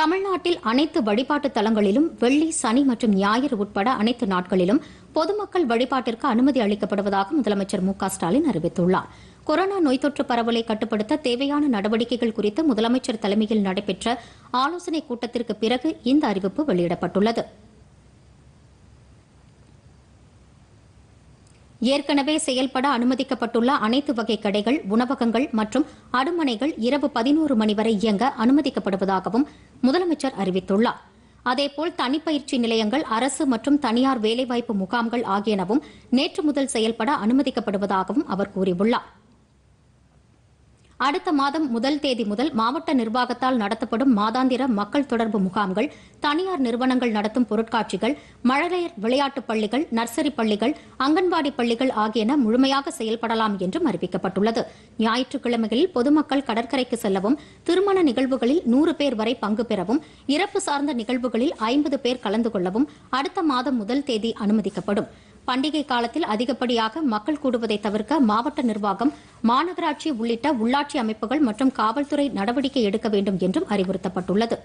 தமிழ்நாட்டில் அனைத்து வழிபாட்டு தலங்களிலும் வெள்ளி சனி மற்றும் ஞாயிறு உட்பட அனைத்து நாட்களிலும் பொதுமக்கள் வழிபாட்டிற்கு அனுமதி அளிக்கப்படுவதாக முதலமைச்சர் மு ஸ்டாலின் அறிவித்துள்ளார் கொரோனா நோய் தொற்று பரவலை கட்டுப்படுத்த தேவையான நடவடிக்கைகள் குறித்து முதலமைச்சர் தலைமையில் நடைபெற்ற ஆலோசனைக் கூட்டத்திற்கு பிறகு இந்த அறிவிப்பு வெளியிடப்பட்டுள்ளது ஏற்கனவே செயல்பட அனுமதிக்கப்பட்டுள்ள அனைத்து வகை கடைகள் உணவகங்கள் மற்றும் அடுமனைகள் இரவு பதினோரு மணி வரை இயங்க அனுமதிக்கப்படுவதாகவும் முதலமைச்சர் அறிவித்துள்ளார் அதேபோல் தனிப்பயிற்சி நிலையங்கள் அரசு மற்றும் தனியார் வேலைவாய்ப்பு முகாம்கள் ஆகியனவும் நேற்று முதல் செயல்பட அனுமதிக்கப்படுவதாகவும் அவர் கூறியுள்ளார் அடுத்த மாதம் முதல் தேதி முதல் மாவட்ட நிர்வாகத்தால் நடத்தப்படும் மாதாந்திர மக்கள் தொடர்பு முகாம்கள் தனியார் நிறுவனங்கள் நடத்தும் பொருட்காட்சிகள் மழலையர் விளையாட்டுப் பள்ளிகள் நர்சரி பள்ளிகள் அங்கன்வாடி பள்ளிகள் ஆகியன முழுமையாக செயல்படலாம் என்றும் அறிவிக்கப்பட்டுள்ளது ஞாயிற்றுக்கிழமைகளில் பொதுமக்கள் கடற்கரைக்கு செல்லவும் திருமண நிகழ்வுகளில் நூறு பேர் வரை பங்கு பெறவும் இறப்பு சார்ந்த நிகழ்வுகளில் ஐம்பது பேர் கலந்து கொள்ளவும் அடுத்த மாதம் முதல் தேதி அனுமதிக்கப்படும் பண்டிகை காலத்தில் அதிகப்படியாக மக்கள் கூடுவதை தவிர்க்க மாவட்ட நிர்வாகம் மாநகராட்சி உள்ளிட்ட உள்ளாட்சி அமைப்புகள் மற்றும் காவல்துறை நடவடிக்கை எடுக்க வேண்டும் என்றும் அறிவுறுத்தப்பட்டுள்ளது